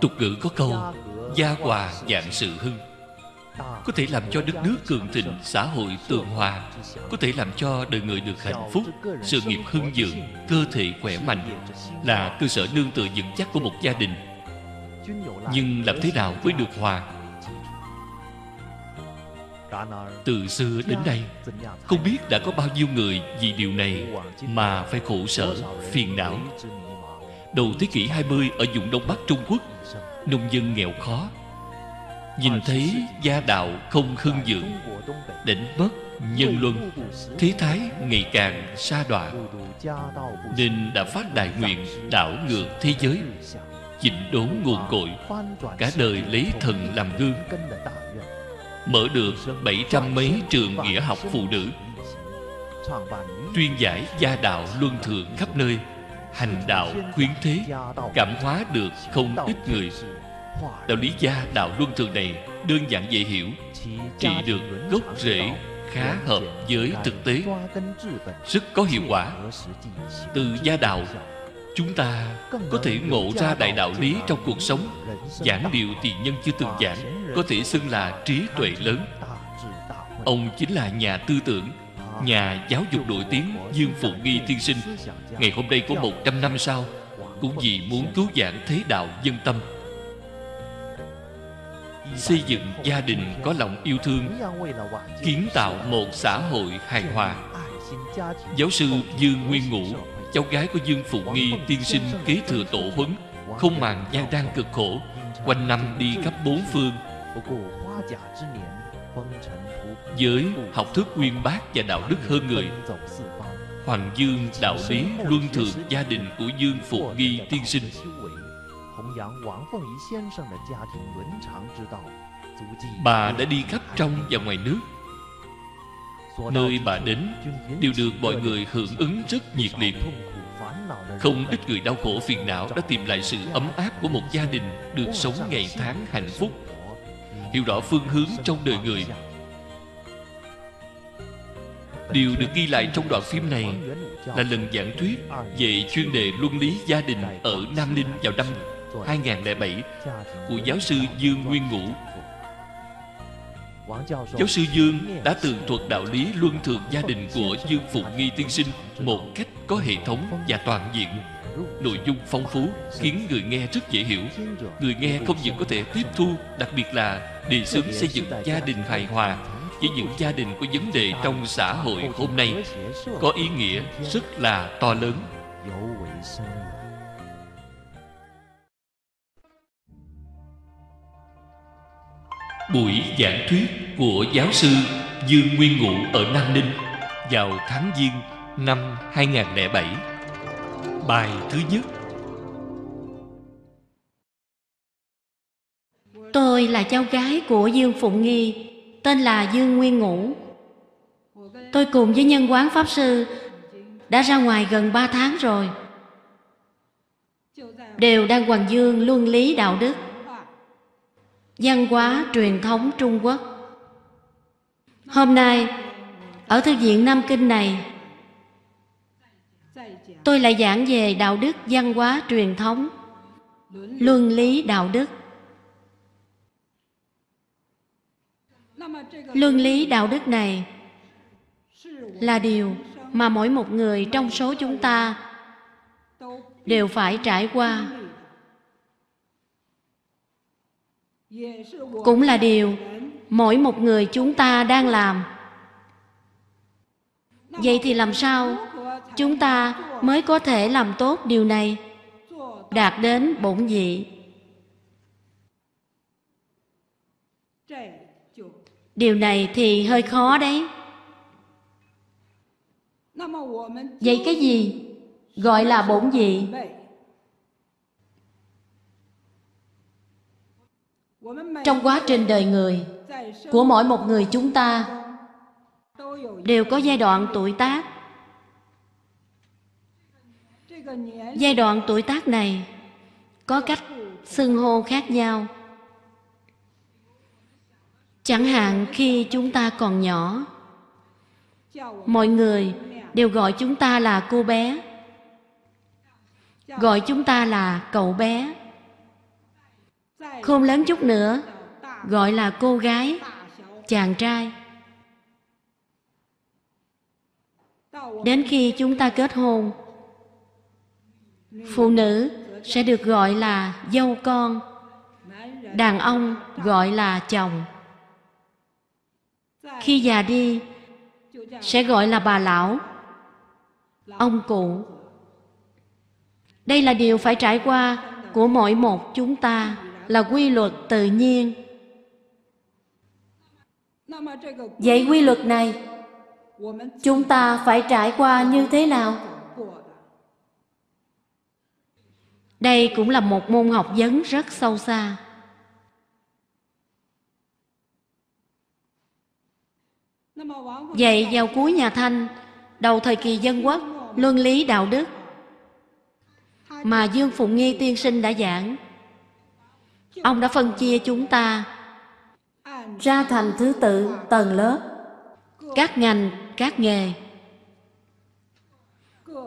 Tục ngữ có câu Gia hòa dạng sự hưng Có thể làm cho đất nước cường thịnh Xã hội tường hòa Có thể làm cho đời người được hạnh phúc Sự nghiệp hưng dưỡng Cơ thể khỏe mạnh Là cơ sở nương tựa vững chắc của một gia đình Nhưng làm thế nào mới được hòa từ xưa đến nay Không biết đã có bao nhiêu người vì điều này Mà phải khổ sở, phiền não Đầu thế kỷ 20 ở vùng Đông Bắc Trung Quốc nông dân nghèo khó nhìn thấy gia đạo không hưng dưỡng định bất nhân luân thế thái ngày càng xa đọa nên đã phát đại nguyện đảo ngược thế giới chỉnh đốn nguồn cội cả đời lấy thần làm gương mở được bảy trăm mấy trường nghĩa học phụ nữ truyền giải gia đạo luân thường khắp nơi hành đạo khuyến thế cảm hóa được không ít người đạo lý gia đạo luân thường này đơn giản dễ hiểu trị được gốc rễ khá hợp với thực tế rất có hiệu quả từ gia đạo chúng ta có thể ngộ ra đại đạo lý trong cuộc sống giảng điều tiền nhân chưa từng giảng có thể xưng là trí tuệ lớn ông chính là nhà tư tưởng nhà giáo dục nổi tiếng dương Phụng nghi tiên sinh Ngày hôm nay của 100 năm sau Cũng vì muốn cứu vãn thế đạo dân tâm Xây dựng gia đình có lòng yêu thương Kiến tạo một xã hội hài hòa Giáo sư Dương Nguyên Ngũ Cháu gái của Dương Phụ Nghi tiên sinh kế thừa tổ huấn Không màng gian nan cực khổ Quanh năm đi khắp bốn phương Giới học thức nguyên bác và đạo đức hơn người Hoàng Dương đạo lý luân thường gia đình của Dương Phục Nghi tiên sinh Bà đã đi khắp trong và ngoài nước Nơi bà đến đều được mọi người hưởng ứng rất nhiệt liệt Không ít người đau khổ phiền não đã tìm lại sự ấm áp của một gia đình Được sống ngày tháng hạnh phúc Hiểu rõ phương hướng trong đời người Điều được ghi lại trong đoạn phim này là lần giảng thuyết về chuyên đề luân lý gia đình ở Nam Ninh vào năm 2007 của giáo sư Dương Nguyên Ngũ. Giáo sư Dương đã tường thuật đạo lý luân thường gia đình của Dương Phụng Nghi Tiên Sinh một cách có hệ thống và toàn diện. Nội dung phong phú khiến người nghe rất dễ hiểu. Người nghe không những có thể tiếp thu, đặc biệt là đề xướng xây dựng gia đình hài hòa với những gia đình có vấn đề trong xã hội hôm nay có ý nghĩa rất là to lớn buổi giảng thuyết của giáo sư Dương Nguyên Ngụ ở Nam Ninh vào tháng Giêng năm 2007 Bài thứ nhất Tôi là cháu gái của Dương Phụng Nghi tên là Dương Nguyên Ngũ. Tôi cùng với nhân quán Pháp Sư đã ra ngoài gần 3 tháng rồi. Đều đang hoàng dương luân lý đạo đức, văn hóa truyền thống Trung Quốc. Hôm nay, ở Thư viện Nam Kinh này, tôi lại giảng về đạo đức văn hóa truyền thống, luân lý đạo đức. Luân lý đạo đức này là điều mà mỗi một người trong số chúng ta đều phải trải qua cũng là điều mỗi một người chúng ta đang làm vậy thì làm sao chúng ta mới có thể làm tốt điều này đạt đến bổn vị điều này thì hơi khó đấy vậy cái gì gọi là bổn vị? trong quá trình đời người của mỗi một người chúng ta đều có giai đoạn tuổi tác giai đoạn tuổi tác này có cách xưng hô khác nhau chẳng hạn khi chúng ta còn nhỏ mọi người đều gọi chúng ta là cô bé gọi chúng ta là cậu bé khôn lớn chút nữa gọi là cô gái chàng trai đến khi chúng ta kết hôn phụ nữ sẽ được gọi là dâu con đàn ông gọi là chồng khi già đi sẽ gọi là bà lão ông cụ đây là điều phải trải qua của mỗi một chúng ta là quy luật tự nhiên vậy quy luật này chúng ta phải trải qua như thế nào đây cũng là một môn học vấn rất sâu xa Vậy vào cuối nhà Thanh, đầu thời kỳ dân quốc, luân lý đạo đức mà Dương Phụng Nghi tiên sinh đã giảng. Ông đã phân chia chúng ta ra thành thứ tự tầng lớp, các ngành, các nghề,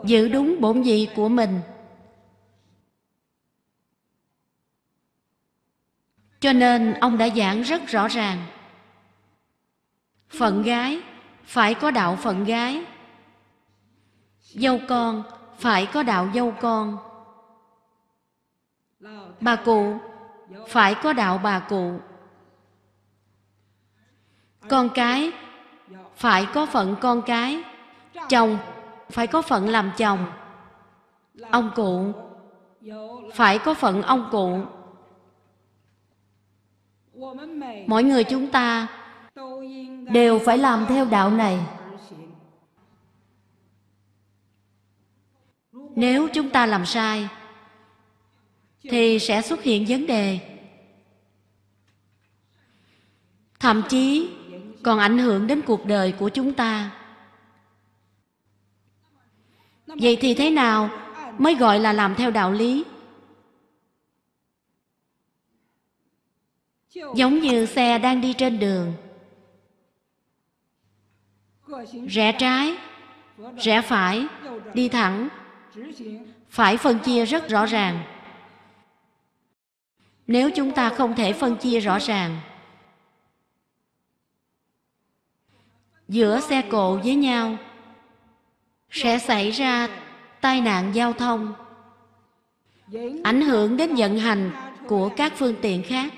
giữ đúng bổn vị của mình. Cho nên ông đã giảng rất rõ ràng phận gái phải có đạo phận gái dâu con phải có đạo dâu con bà cụ phải có đạo bà cụ con cái phải có phận con cái chồng phải có phận làm chồng ông cụ phải có phận ông cụ mỗi người chúng ta đều phải làm theo đạo này nếu chúng ta làm sai thì sẽ xuất hiện vấn đề thậm chí còn ảnh hưởng đến cuộc đời của chúng ta vậy thì thế nào mới gọi là làm theo đạo lý giống như xe đang đi trên đường rẽ trái rẽ phải đi thẳng phải phân chia rất rõ ràng nếu chúng ta không thể phân chia rõ ràng giữa xe cộ với nhau sẽ xảy ra tai nạn giao thông ảnh hưởng đến vận hành của các phương tiện khác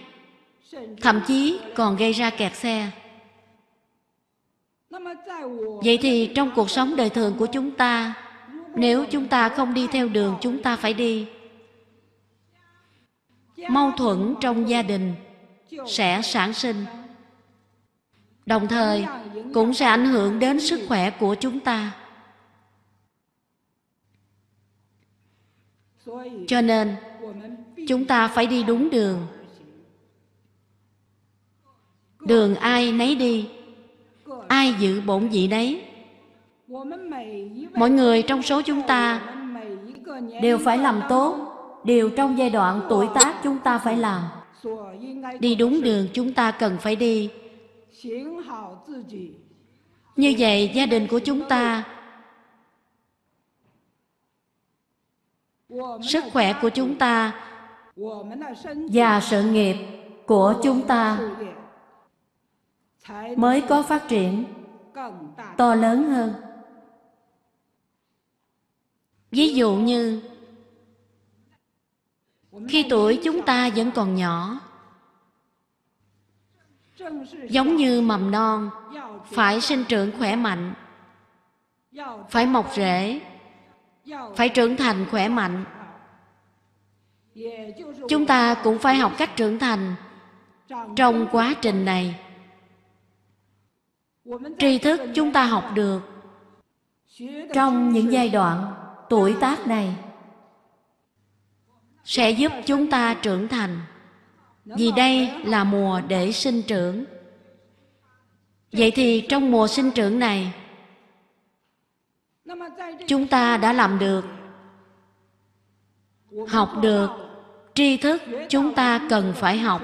thậm chí còn gây ra kẹt xe vậy thì trong cuộc sống đời thường của chúng ta nếu chúng ta không đi theo đường chúng ta phải đi mâu thuẫn trong gia đình sẽ sản sinh đồng thời cũng sẽ ảnh hưởng đến sức khỏe của chúng ta cho nên chúng ta phải đi đúng đường đường ai nấy đi ai giữ bổn vị đấy mỗi người trong số chúng ta đều phải làm tốt điều trong giai đoạn tuổi tác chúng ta phải làm đi đúng đường chúng ta cần phải đi như vậy gia đình của chúng ta sức khỏe của chúng ta và sự nghiệp của chúng ta mới có phát triển to lớn hơn ví dụ như khi tuổi chúng ta vẫn còn nhỏ giống như mầm non phải sinh trưởng khỏe mạnh phải mọc rễ phải trưởng thành khỏe mạnh chúng ta cũng phải học cách trưởng thành trong quá trình này tri thức chúng ta học được trong những giai đoạn tuổi tác này sẽ giúp chúng ta trưởng thành vì đây là mùa để sinh trưởng vậy thì trong mùa sinh trưởng này chúng ta đã làm được học được tri thức chúng ta cần phải học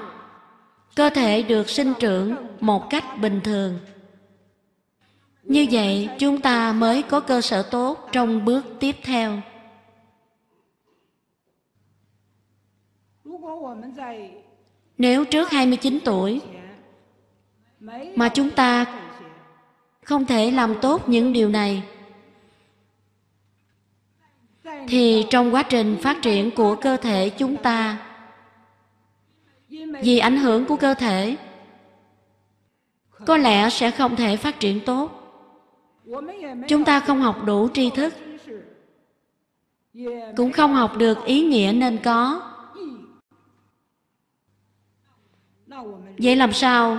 cơ thể được sinh trưởng một cách bình thường như vậy chúng ta mới có cơ sở tốt trong bước tiếp theo. Nếu trước 29 tuổi mà chúng ta không thể làm tốt những điều này thì trong quá trình phát triển của cơ thể chúng ta vì ảnh hưởng của cơ thể có lẽ sẽ không thể phát triển tốt chúng ta không học đủ tri thức cũng không học được ý nghĩa nên có vậy làm sao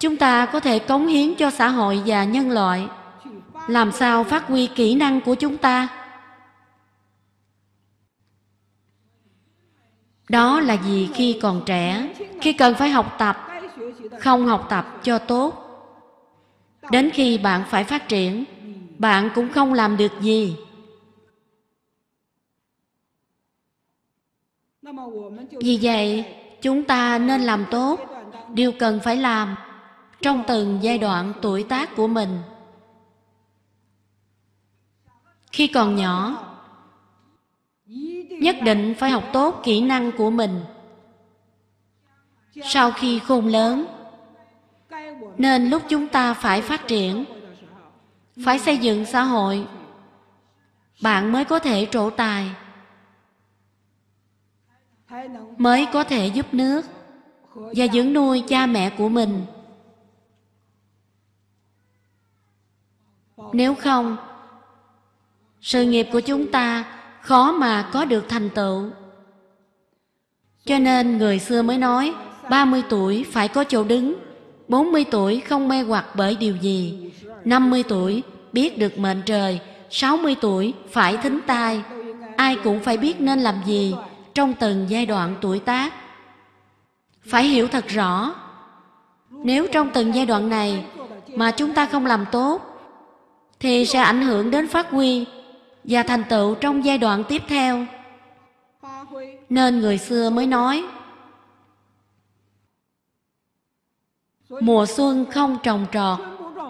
chúng ta có thể cống hiến cho xã hội và nhân loại làm sao phát huy kỹ năng của chúng ta đó là gì khi còn trẻ khi cần phải học tập không học tập cho tốt đến khi bạn phải phát triển bạn cũng không làm được gì vì vậy chúng ta nên làm tốt điều cần phải làm trong từng giai đoạn tuổi tác của mình khi còn nhỏ nhất định phải học tốt kỹ năng của mình sau khi khôn lớn nên lúc chúng ta phải phát triển phải xây dựng xã hội bạn mới có thể trổ tài mới có thể giúp nước và dưỡng nuôi cha mẹ của mình nếu không sự nghiệp của chúng ta khó mà có được thành tựu cho nên người xưa mới nói 30 tuổi phải có chỗ đứng 40 tuổi không mê hoặc bởi điều gì, 50 tuổi biết được mệnh trời, 60 tuổi phải thính tai, ai cũng phải biết nên làm gì trong từng giai đoạn tuổi tác. Phải hiểu thật rõ, nếu trong từng giai đoạn này mà chúng ta không làm tốt, thì sẽ ảnh hưởng đến phát huy và thành tựu trong giai đoạn tiếp theo. Nên người xưa mới nói, Mùa xuân không trồng trọt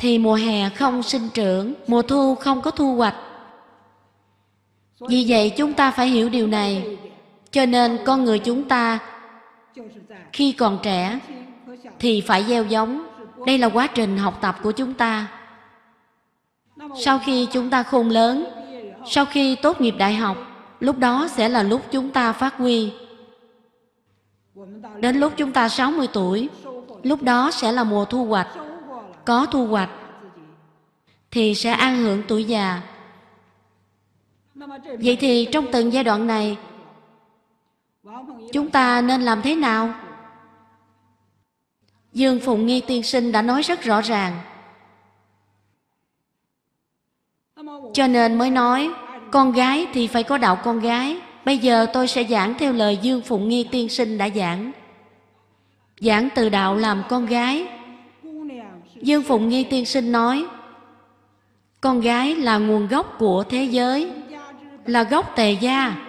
Thì mùa hè không sinh trưởng Mùa thu không có thu hoạch Vì vậy chúng ta phải hiểu điều này Cho nên con người chúng ta Khi còn trẻ Thì phải gieo giống Đây là quá trình học tập của chúng ta Sau khi chúng ta khôn lớn Sau khi tốt nghiệp đại học Lúc đó sẽ là lúc chúng ta phát huy Đến lúc chúng ta 60 tuổi lúc đó sẽ là mùa thu hoạch có thu hoạch thì sẽ an hưởng tuổi già vậy thì trong từng giai đoạn này chúng ta nên làm thế nào dương phụng nghi tiên sinh đã nói rất rõ ràng cho nên mới nói con gái thì phải có đạo con gái bây giờ tôi sẽ giảng theo lời dương phụng nghi tiên sinh đã giảng Giảng từ đạo làm con gái Dương Phụng Nghi Tiên Sinh nói Con gái là nguồn gốc của thế giới Là gốc tề gia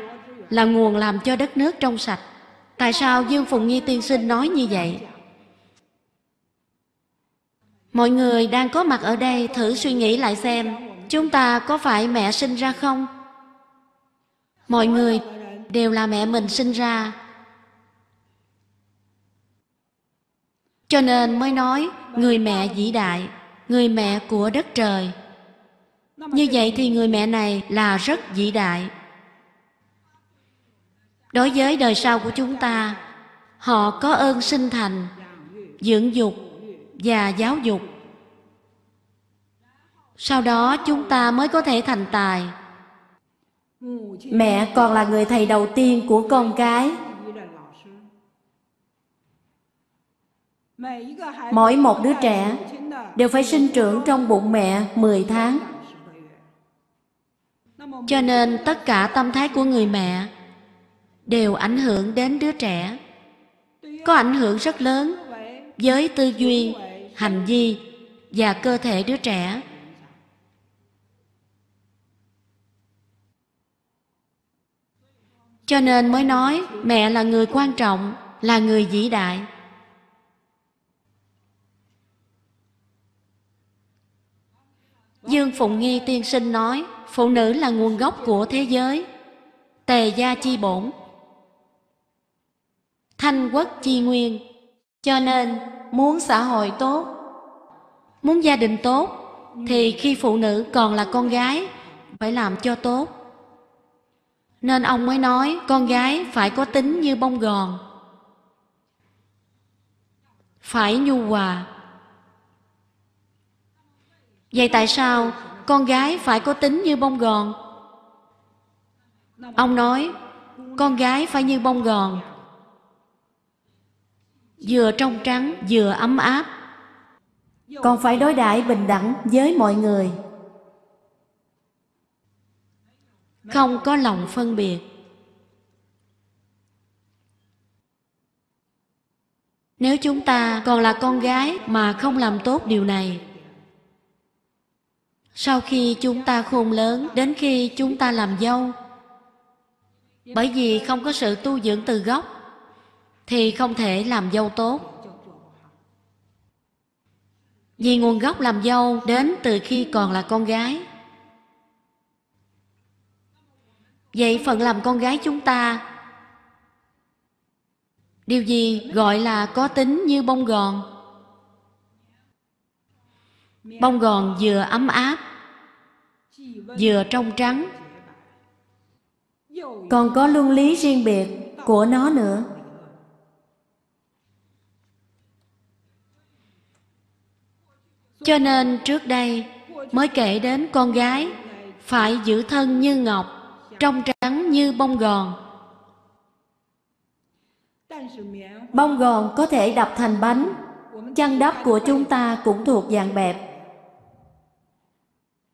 Là nguồn làm cho đất nước trong sạch Tại sao Dương Phụng Nghi Tiên Sinh nói như vậy? Mọi người đang có mặt ở đây thử suy nghĩ lại xem Chúng ta có phải mẹ sinh ra không? Mọi người đều là mẹ mình sinh ra Cho nên mới nói người mẹ vĩ đại, người mẹ của đất trời. Như vậy thì người mẹ này là rất vĩ đại. Đối với đời sau của chúng ta, họ có ơn sinh thành, dưỡng dục và giáo dục. Sau đó chúng ta mới có thể thành tài. Mẹ còn là người thầy đầu tiên của con cái Mỗi một đứa trẻ đều phải sinh trưởng trong bụng mẹ 10 tháng. Cho nên tất cả tâm thái của người mẹ đều ảnh hưởng đến đứa trẻ. Có ảnh hưởng rất lớn với tư duy, hành vi và cơ thể đứa trẻ. Cho nên mới nói mẹ là người quan trọng, là người vĩ đại. Dương Phụng Nghi tiên sinh nói Phụ nữ là nguồn gốc của thế giới Tề gia chi bổn Thanh quốc chi nguyên Cho nên muốn xã hội tốt Muốn gia đình tốt Thì khi phụ nữ còn là con gái Phải làm cho tốt Nên ông mới nói Con gái phải có tính như bông gòn Phải nhu hòa Vậy tại sao con gái phải có tính như bông gòn? Ông nói, con gái phải như bông gòn, vừa trong trắng vừa ấm áp. Còn phải đối đãi bình đẳng với mọi người. Không có lòng phân biệt. Nếu chúng ta còn là con gái mà không làm tốt điều này sau khi chúng ta khôn lớn đến khi chúng ta làm dâu bởi vì không có sự tu dưỡng từ gốc thì không thể làm dâu tốt vì nguồn gốc làm dâu đến từ khi còn là con gái vậy phận làm con gái chúng ta điều gì gọi là có tính như bông gòn Bông gòn vừa ấm áp Vừa trong trắng Còn có luân lý riêng biệt của nó nữa Cho nên trước đây mới kể đến con gái Phải giữ thân như ngọc Trong trắng như bông gòn Bông gòn có thể đập thành bánh Chăn đắp của chúng ta cũng thuộc dạng bẹp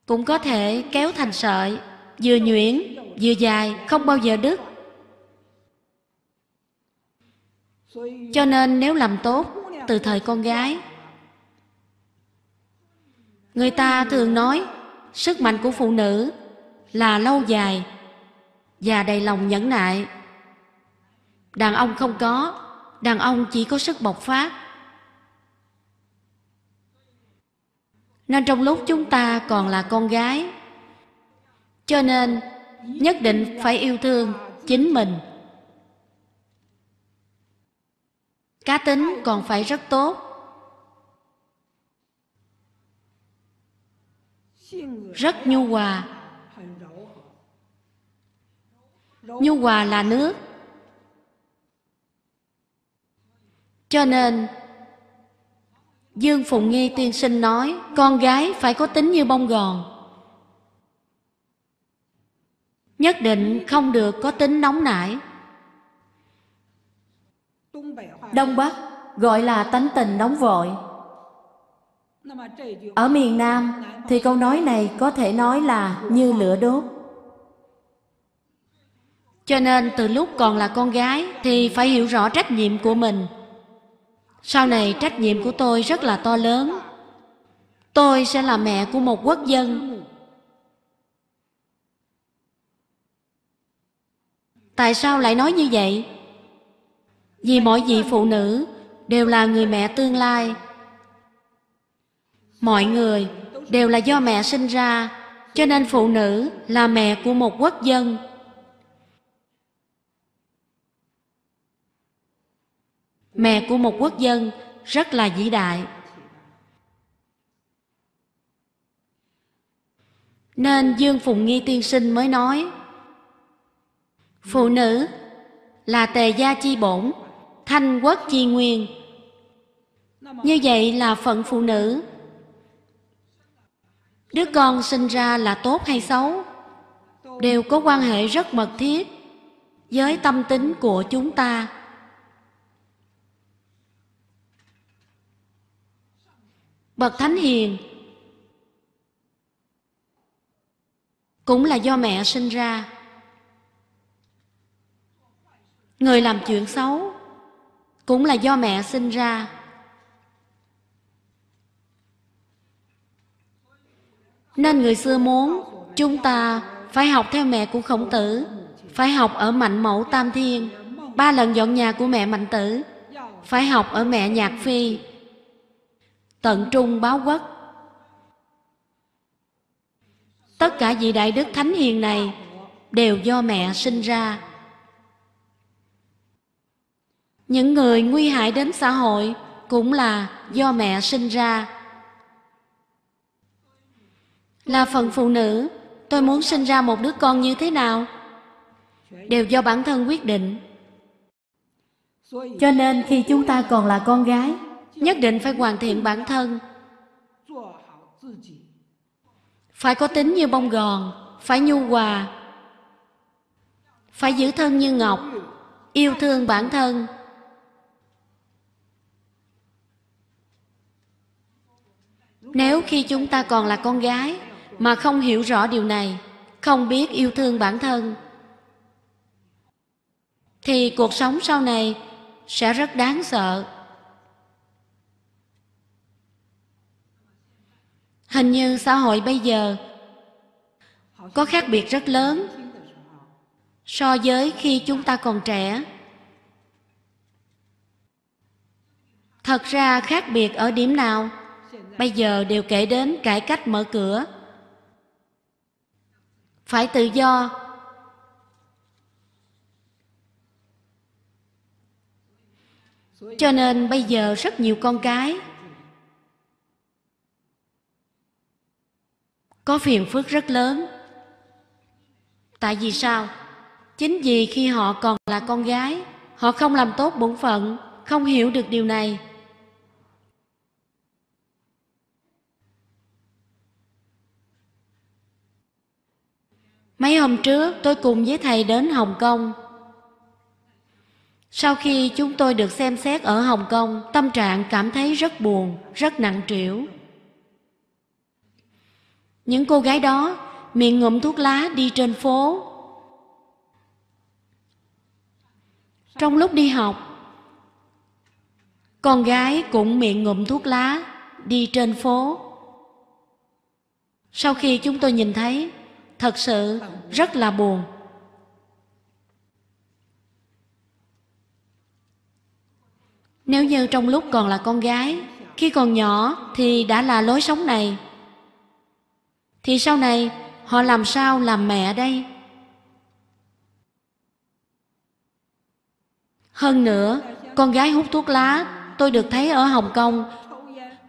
cũng có thể kéo thành sợi vừa nhuyễn vừa dài không bao giờ đứt cho nên nếu làm tốt từ thời con gái người ta thường nói sức mạnh của phụ nữ là lâu dài và đầy lòng nhẫn nại đàn ông không có đàn ông chỉ có sức bộc phát nên trong lúc chúng ta còn là con gái cho nên nhất định phải yêu thương chính mình cá tính còn phải rất tốt rất nhu hòa nhu hòa là nước cho nên Dương Phụng Nghi tiên sinh nói Con gái phải có tính như bông gòn Nhất định không được có tính nóng nảy Đông Bắc gọi là tánh tình nóng vội Ở miền Nam thì câu nói này có thể nói là như lửa đốt Cho nên từ lúc còn là con gái thì phải hiểu rõ trách nhiệm của mình sau này trách nhiệm của tôi rất là to lớn. Tôi sẽ là mẹ của một quốc dân. Tại sao lại nói như vậy? Vì mọi vị phụ nữ đều là người mẹ tương lai. Mọi người đều là do mẹ sinh ra, cho nên phụ nữ là mẹ của một quốc dân. mẹ của một quốc dân rất là vĩ đại nên dương phùng nghi tiên sinh mới nói phụ nữ là tề gia chi bổn thanh quốc chi nguyên như vậy là phận phụ nữ đứa con sinh ra là tốt hay xấu đều có quan hệ rất mật thiết với tâm tính của chúng ta Bậc Thánh Hiền cũng là do mẹ sinh ra. Người làm chuyện xấu cũng là do mẹ sinh ra. Nên người xưa muốn chúng ta phải học theo mẹ của khổng tử, phải học ở mạnh mẫu tam thiên, ba lần dọn nhà của mẹ mạnh tử, phải học ở mẹ nhạc phi, tận trung báo quốc tất cả vị đại đức thánh hiền này đều do mẹ sinh ra những người nguy hại đến xã hội cũng là do mẹ sinh ra là phần phụ nữ tôi muốn sinh ra một đứa con như thế nào đều do bản thân quyết định cho nên khi chúng ta còn là con gái nhất định phải hoàn thiện bản thân phải có tính như bông gòn phải nhu hòa phải giữ thân như ngọc yêu thương bản thân nếu khi chúng ta còn là con gái mà không hiểu rõ điều này không biết yêu thương bản thân thì cuộc sống sau này sẽ rất đáng sợ hình như xã hội bây giờ có khác biệt rất lớn so với khi chúng ta còn trẻ thật ra khác biệt ở điểm nào bây giờ đều kể đến cải cách mở cửa phải tự do cho nên bây giờ rất nhiều con cái có phiền phức rất lớn tại vì sao chính vì khi họ còn là con gái họ không làm tốt bổn phận không hiểu được điều này mấy hôm trước tôi cùng với thầy đến hồng kông sau khi chúng tôi được xem xét ở hồng kông tâm trạng cảm thấy rất buồn rất nặng trĩu những cô gái đó miệng ngụm thuốc lá đi trên phố. Trong lúc đi học, con gái cũng miệng ngụm thuốc lá đi trên phố. Sau khi chúng tôi nhìn thấy, thật sự rất là buồn. Nếu như trong lúc còn là con gái, khi còn nhỏ thì đã là lối sống này thì sau này họ làm sao làm mẹ đây hơn nữa con gái hút thuốc lá tôi được thấy ở hồng kông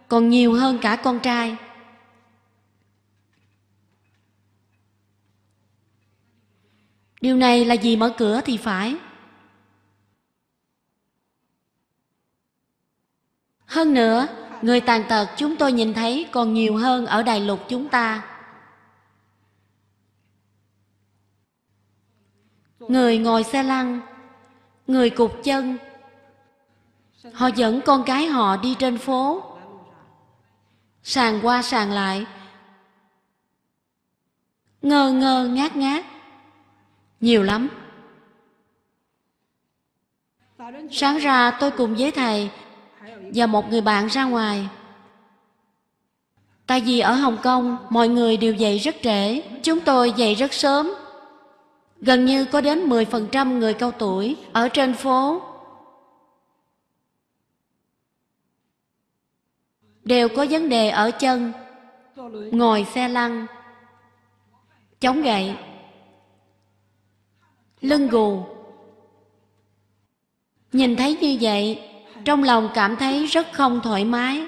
còn nhiều hơn cả con trai điều này là gì mở cửa thì phải hơn nữa người tàn tật chúng tôi nhìn thấy còn nhiều hơn ở đại lục chúng ta người ngồi xe lăn người cục chân họ dẫn con cái họ đi trên phố sàn qua sàn lại ngơ ngơ ngát ngát nhiều lắm sáng ra tôi cùng với thầy và một người bạn ra ngoài tại vì ở hồng kông mọi người đều dậy rất trễ chúng tôi dậy rất sớm Gần như có đến 10% người cao tuổi ở trên phố đều có vấn đề ở chân, ngồi xe lăn, chống gậy, lưng gù. Nhìn thấy như vậy, trong lòng cảm thấy rất không thoải mái.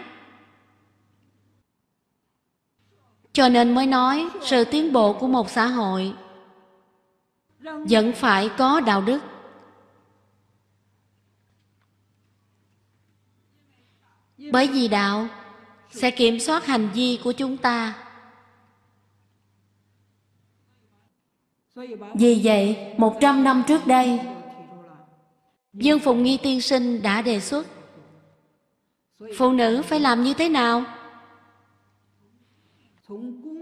Cho nên mới nói sự tiến bộ của một xã hội vẫn phải có đạo đức bởi vì đạo sẽ kiểm soát hành vi của chúng ta vì vậy một trăm năm trước đây Dương Phùng Nghi Tiên Sinh đã đề xuất Phụ nữ phải làm như thế nào?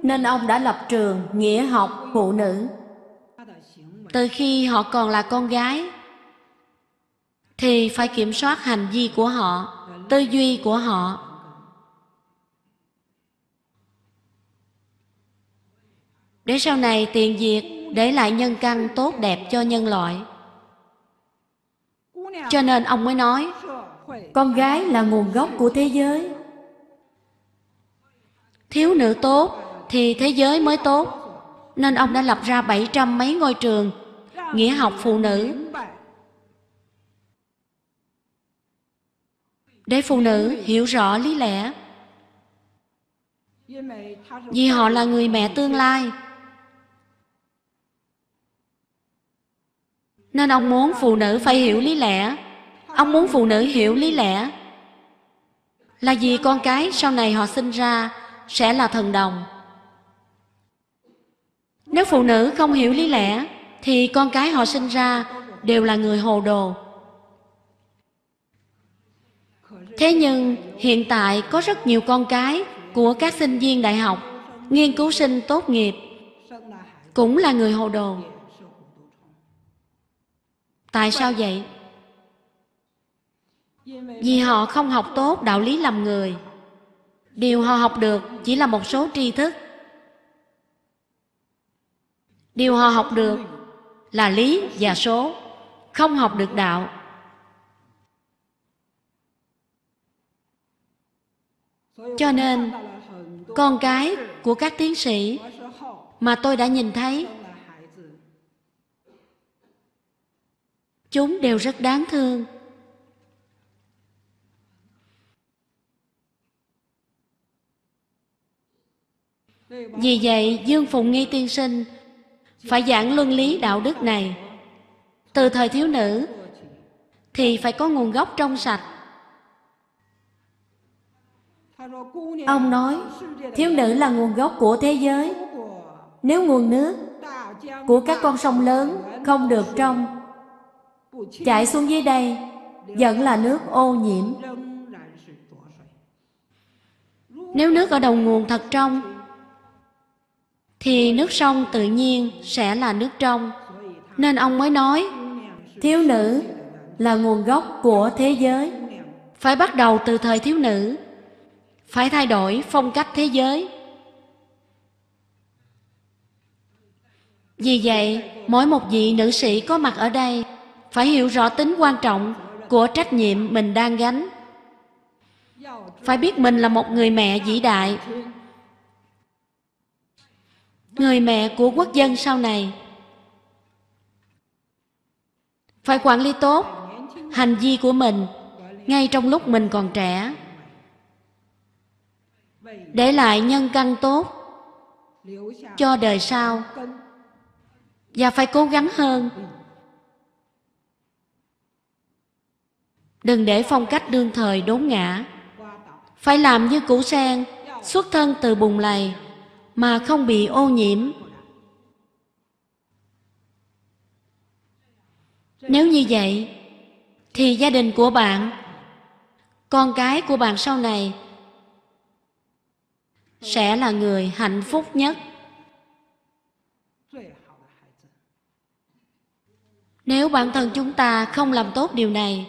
Nên ông đã lập trường Nghĩa học phụ nữ từ khi họ còn là con gái thì phải kiểm soát hành vi của họ tư duy của họ để sau này tiền diệt để lại nhân căn tốt đẹp cho nhân loại cho nên ông mới nói con gái là nguồn gốc của thế giới thiếu nữ tốt thì thế giới mới tốt nên ông đã lập ra bảy trăm mấy ngôi trường nghĩa học phụ nữ để phụ nữ hiểu rõ lý lẽ vì họ là người mẹ tương lai nên ông muốn phụ nữ phải hiểu lý lẽ ông muốn phụ nữ hiểu lý lẽ là vì con cái sau này họ sinh ra sẽ là thần đồng nếu phụ nữ không hiểu lý lẽ Thì con cái họ sinh ra đều là người hồ đồ Thế nhưng hiện tại có rất nhiều con cái của các sinh viên đại học, nghiên cứu sinh tốt nghiệp cũng là người hồ đồ. Tại sao vậy? Vì họ không học tốt đạo lý làm người. Điều họ học được chỉ là một số tri thức điều họ học được là lý và số không học được đạo cho nên con cái của các tiến sĩ mà tôi đã nhìn thấy chúng đều rất đáng thương vì vậy dương phụng nghi tiên sinh phải giảng luân lý đạo đức này từ thời thiếu nữ thì phải có nguồn gốc trong sạch ông nói thiếu nữ là nguồn gốc của thế giới nếu nguồn nước của các con sông lớn không được trong chảy xuống dưới đây vẫn là nước ô nhiễm nếu nước ở đầu nguồn thật trong thì nước sông tự nhiên sẽ là nước trong. Nên ông mới nói, thiếu nữ là nguồn gốc của thế giới. Phải bắt đầu từ thời thiếu nữ, phải thay đổi phong cách thế giới. Vì vậy, mỗi một vị nữ sĩ có mặt ở đây phải hiểu rõ tính quan trọng của trách nhiệm mình đang gánh. Phải biết mình là một người mẹ vĩ đại, người mẹ của quốc dân sau này phải quản lý tốt hành vi của mình ngay trong lúc mình còn trẻ để lại nhân căn tốt cho đời sau và phải cố gắng hơn đừng để phong cách đương thời đốn ngã phải làm như củ sen xuất thân từ bùn lầy mà không bị ô nhiễm. Nếu như vậy, thì gia đình của bạn, con cái của bạn sau này sẽ là người hạnh phúc nhất. Nếu bản thân chúng ta không làm tốt điều này,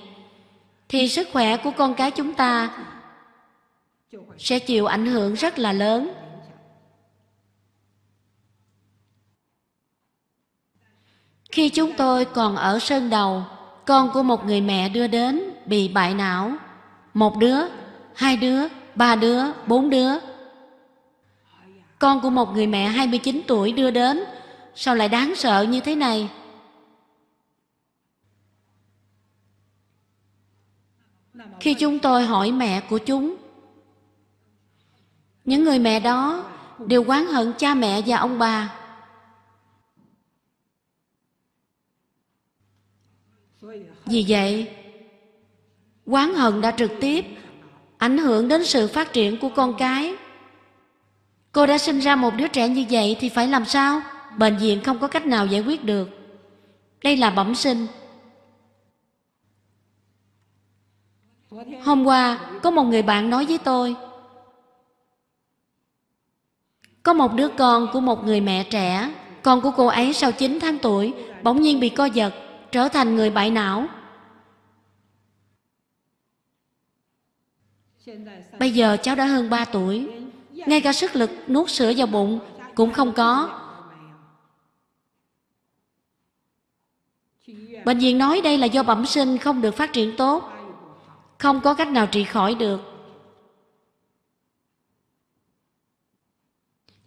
thì sức khỏe của con cái chúng ta sẽ chịu ảnh hưởng rất là lớn Khi chúng tôi còn ở sân đầu, con của một người mẹ đưa đến bị bại não. Một đứa, hai đứa, ba đứa, bốn đứa. Con của một người mẹ 29 tuổi đưa đến, sao lại đáng sợ như thế này? Khi chúng tôi hỏi mẹ của chúng, những người mẹ đó đều oán hận cha mẹ và ông bà Vì vậy, quán hận đã trực tiếp ảnh hưởng đến sự phát triển của con cái. Cô đã sinh ra một đứa trẻ như vậy thì phải làm sao? Bệnh viện không có cách nào giải quyết được. Đây là bẩm sinh. Hôm qua, có một người bạn nói với tôi, có một đứa con của một người mẹ trẻ Con của cô ấy sau 9 tháng tuổi Bỗng nhiên bị co giật Trở thành người bại não Bây giờ cháu đã hơn 3 tuổi, ngay cả sức lực nuốt sữa vào bụng cũng không có. Bệnh viện nói đây là do bẩm sinh không được phát triển tốt, không có cách nào trị khỏi được.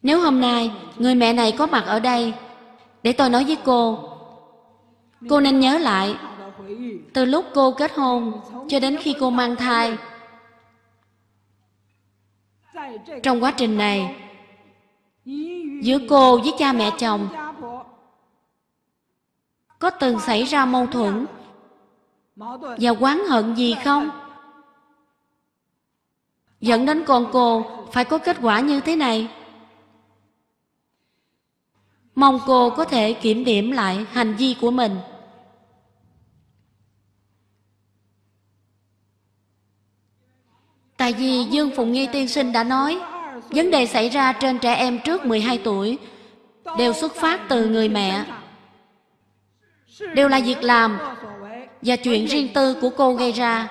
Nếu hôm nay người mẹ này có mặt ở đây, để tôi nói với cô, cô nên nhớ lại từ lúc cô kết hôn cho đến khi cô mang thai trong quá trình này giữa cô với cha mẹ chồng có từng xảy ra mâu thuẫn và oán hận gì không dẫn đến con cô phải có kết quả như thế này mong cô có thể kiểm điểm lại hành vi của mình Tại vì Dương Phụng Nghi tiên sinh đã nói, vấn đề xảy ra trên trẻ em trước 12 tuổi đều xuất phát từ người mẹ. Đều là việc làm và chuyện riêng tư của cô gây ra.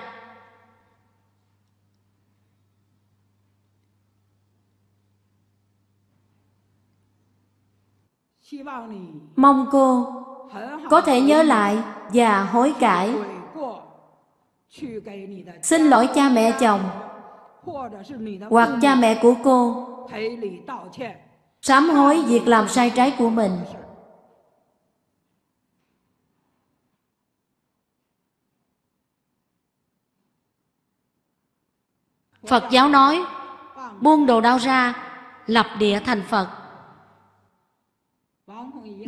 Mong cô có thể nhớ lại và hối cải. Xin lỗi cha mẹ chồng hoặc cha mẹ của cô sám hối việc làm sai trái của mình Phật giáo nói buông đồ đau ra lập địa thành Phật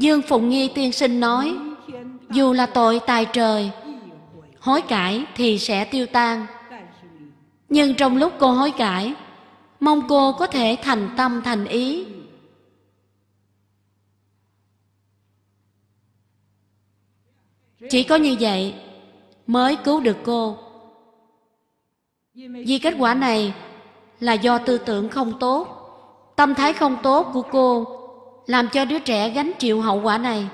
Dương Phụng Nghi tiên sinh nói dù là tội tài trời hối cải thì sẽ tiêu tan nhưng trong lúc cô hối cải mong cô có thể thành tâm thành ý chỉ có như vậy mới cứu được cô vì kết quả này là do tư tưởng không tốt tâm thái không tốt của cô làm cho đứa trẻ gánh chịu hậu quả này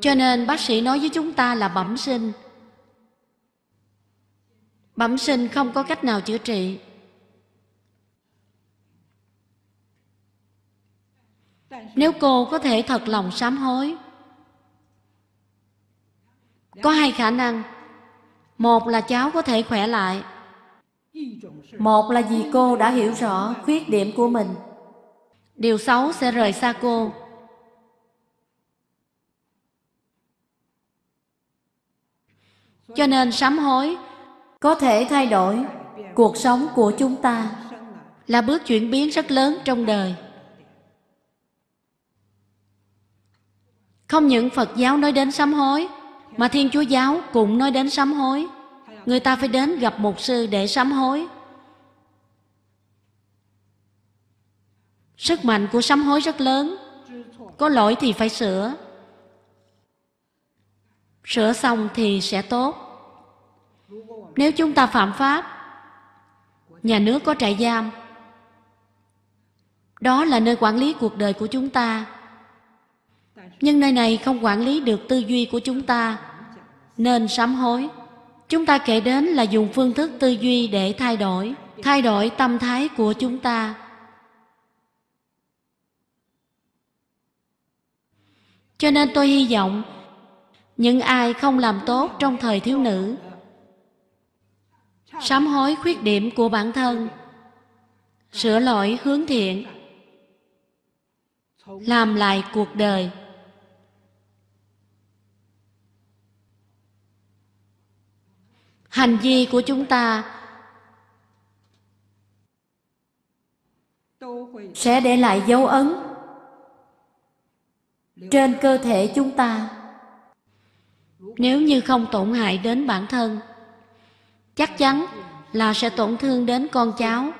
cho nên bác sĩ nói với chúng ta là bẩm sinh bẩm sinh không có cách nào chữa trị nếu cô có thể thật lòng sám hối có hai khả năng một là cháu có thể khỏe lại một là vì cô đã hiểu rõ khuyết điểm của mình điều xấu sẽ rời xa cô cho nên sám hối có thể thay đổi cuộc sống của chúng ta là bước chuyển biến rất lớn trong đời không những phật giáo nói đến sám hối mà thiên chúa giáo cũng nói đến sám hối người ta phải đến gặp mục sư để sám hối sức mạnh của sám hối rất lớn có lỗi thì phải sửa sửa xong thì sẽ tốt nếu chúng ta phạm pháp nhà nước có trại giam đó là nơi quản lý cuộc đời của chúng ta nhưng nơi này không quản lý được tư duy của chúng ta nên sám hối chúng ta kể đến là dùng phương thức tư duy để thay đổi thay đổi tâm thái của chúng ta cho nên tôi hy vọng những ai không làm tốt trong thời thiếu nữ sám hối khuyết điểm của bản thân sửa lỗi hướng thiện làm lại cuộc đời hành vi của chúng ta sẽ để lại dấu ấn trên cơ thể chúng ta nếu như không tổn hại đến bản thân chắc chắn là sẽ tổn thương đến con cháu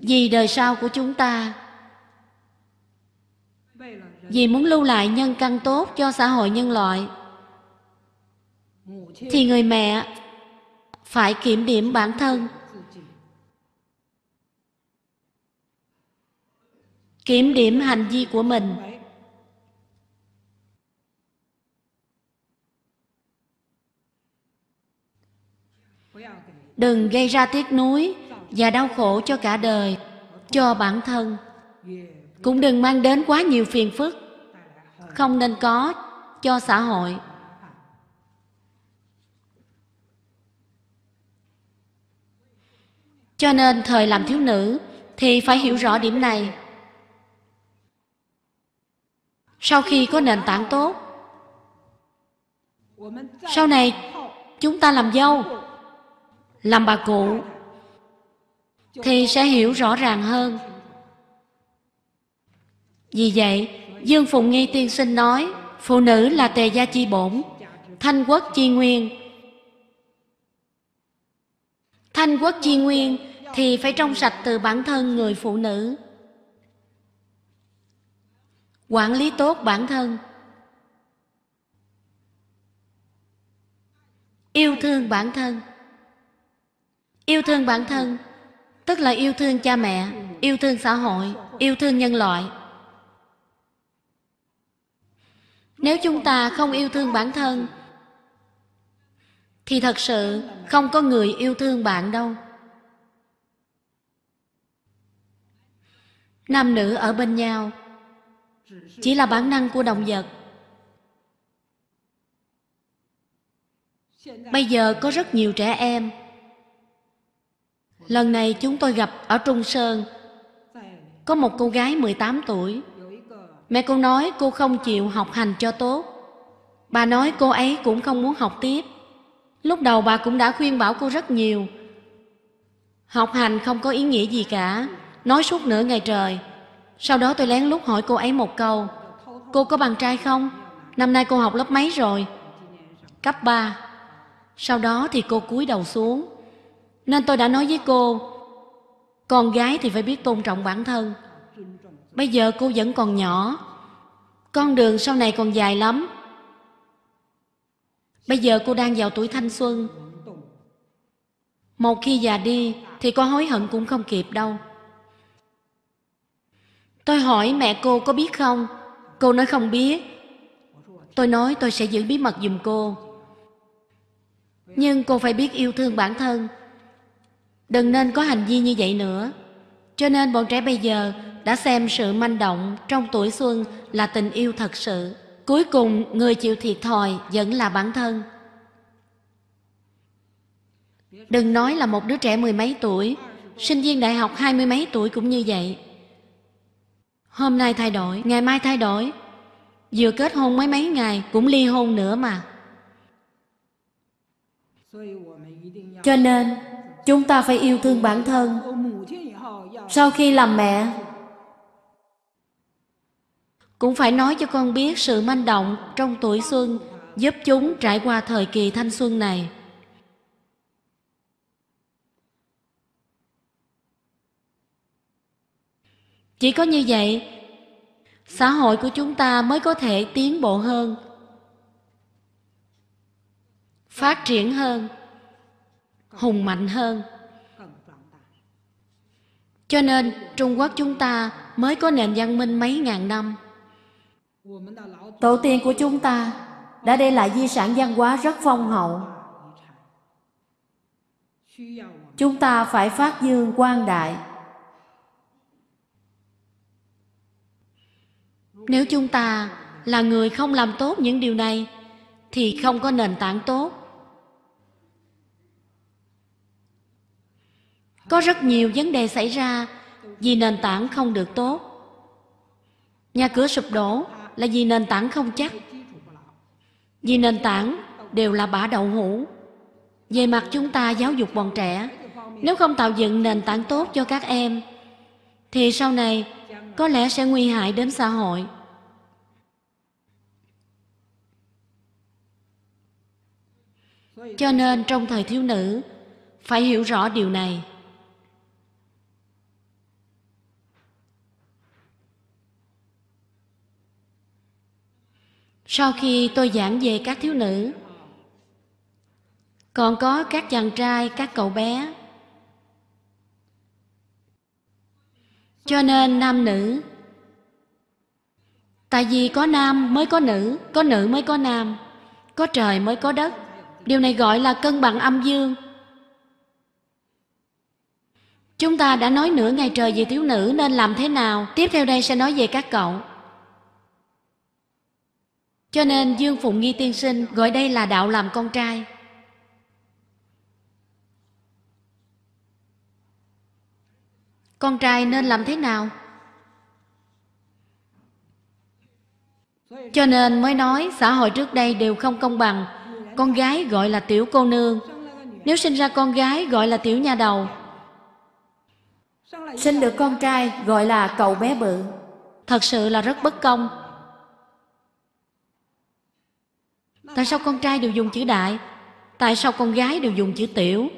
vì đời sau của chúng ta vì muốn lưu lại nhân căn tốt cho xã hội nhân loại thì người mẹ phải kiểm điểm bản thân kiểm điểm hành vi của mình đừng gây ra tiếc nuối và đau khổ cho cả đời cho bản thân cũng đừng mang đến quá nhiều phiền phức không nên có cho xã hội cho nên thời làm thiếu nữ thì phải hiểu rõ điểm này sau khi có nền tảng tốt sau này chúng ta làm dâu làm bà cụ thì sẽ hiểu rõ ràng hơn vì vậy dương phùng nghi tiên sinh nói phụ nữ là tề gia chi bổn thanh quốc chi nguyên thanh quốc chi nguyên thì phải trong sạch từ bản thân người phụ nữ quản lý tốt bản thân yêu thương bản thân yêu thương bản thân tức là yêu thương cha mẹ yêu thương xã hội yêu thương nhân loại nếu chúng ta không yêu thương bản thân thì thật sự không có người yêu thương bạn đâu nam nữ ở bên nhau chỉ là bản năng của động vật bây giờ có rất nhiều trẻ em lần này chúng tôi gặp ở trung sơn có một cô gái 18 tuổi mẹ cô nói cô không chịu học hành cho tốt bà nói cô ấy cũng không muốn học tiếp lúc đầu bà cũng đã khuyên bảo cô rất nhiều học hành không có ý nghĩa gì cả nói suốt nửa ngày trời sau đó tôi lén lút hỏi cô ấy một câu Cô có bạn trai không? Năm nay cô học lớp mấy rồi? Cấp 3 Sau đó thì cô cúi đầu xuống Nên tôi đã nói với cô Con gái thì phải biết tôn trọng bản thân Bây giờ cô vẫn còn nhỏ Con đường sau này còn dài lắm Bây giờ cô đang vào tuổi thanh xuân Một khi già đi Thì có hối hận cũng không kịp đâu Tôi hỏi mẹ cô có biết không? Cô nói không biết. Tôi nói tôi sẽ giữ bí mật giùm cô. Nhưng cô phải biết yêu thương bản thân. Đừng nên có hành vi như vậy nữa. Cho nên bọn trẻ bây giờ đã xem sự manh động trong tuổi xuân là tình yêu thật sự. Cuối cùng người chịu thiệt thòi vẫn là bản thân. Đừng nói là một đứa trẻ mười mấy tuổi, sinh viên đại học hai mươi mấy tuổi cũng như vậy. Hôm nay thay đổi, ngày mai thay đổi. Vừa kết hôn mấy mấy ngày cũng ly hôn nữa mà. Cho nên, chúng ta phải yêu thương bản thân. Sau khi làm mẹ, cũng phải nói cho con biết sự manh động trong tuổi xuân giúp chúng trải qua thời kỳ thanh xuân này Chỉ có như vậy, xã hội của chúng ta mới có thể tiến bộ hơn, phát triển hơn, hùng mạnh hơn. Cho nên Trung Quốc chúng ta mới có nền văn minh mấy ngàn năm. Tổ tiên của chúng ta đã để lại di sản văn hóa rất phong hậu. Chúng ta phải phát dương quang đại nếu chúng ta là người không làm tốt những điều này thì không có nền tảng tốt có rất nhiều vấn đề xảy ra vì nền tảng không được tốt nhà cửa sụp đổ là vì nền tảng không chắc vì nền tảng đều là bả đậu hũ về mặt chúng ta giáo dục bọn trẻ nếu không tạo dựng nền tảng tốt cho các em thì sau này có lẽ sẽ nguy hại đến xã hội cho nên trong thời thiếu nữ phải hiểu rõ điều này sau khi tôi giảng về các thiếu nữ còn có các chàng trai các cậu bé cho nên nam nữ tại vì có nam mới có nữ có nữ mới có nam có trời mới có đất điều này gọi là cân bằng âm dương chúng ta đã nói nửa ngày trời về thiếu nữ nên làm thế nào tiếp theo đây sẽ nói về các cậu cho nên dương phụng nghi tiên sinh gọi đây là đạo làm con trai con trai nên làm thế nào cho nên mới nói xã hội trước đây đều không công bằng con gái gọi là tiểu cô nương nếu sinh ra con gái gọi là tiểu nha đầu sinh được con trai gọi là cậu bé bự thật sự là rất bất công tại sao con trai đều dùng chữ đại tại sao con gái đều dùng chữ tiểu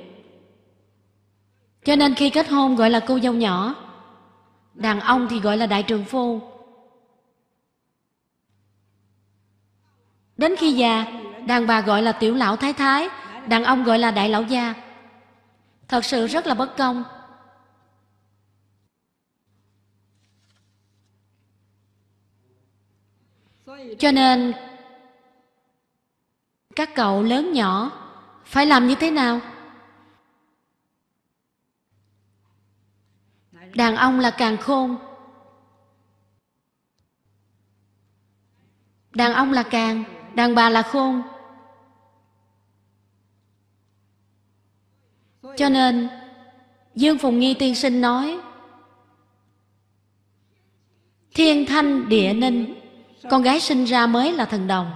cho nên khi kết hôn gọi là cô dâu nhỏ Đàn ông thì gọi là đại trường phu Đến khi già Đàn bà gọi là tiểu lão thái thái Đàn ông gọi là đại lão gia Thật sự rất là bất công Cho nên Các cậu lớn nhỏ Phải làm như thế nào? đàn ông là càng khôn đàn ông là càng đàn bà là khôn cho nên dương phùng nghi tiên sinh nói thiên thanh địa ninh con gái sinh ra mới là thần đồng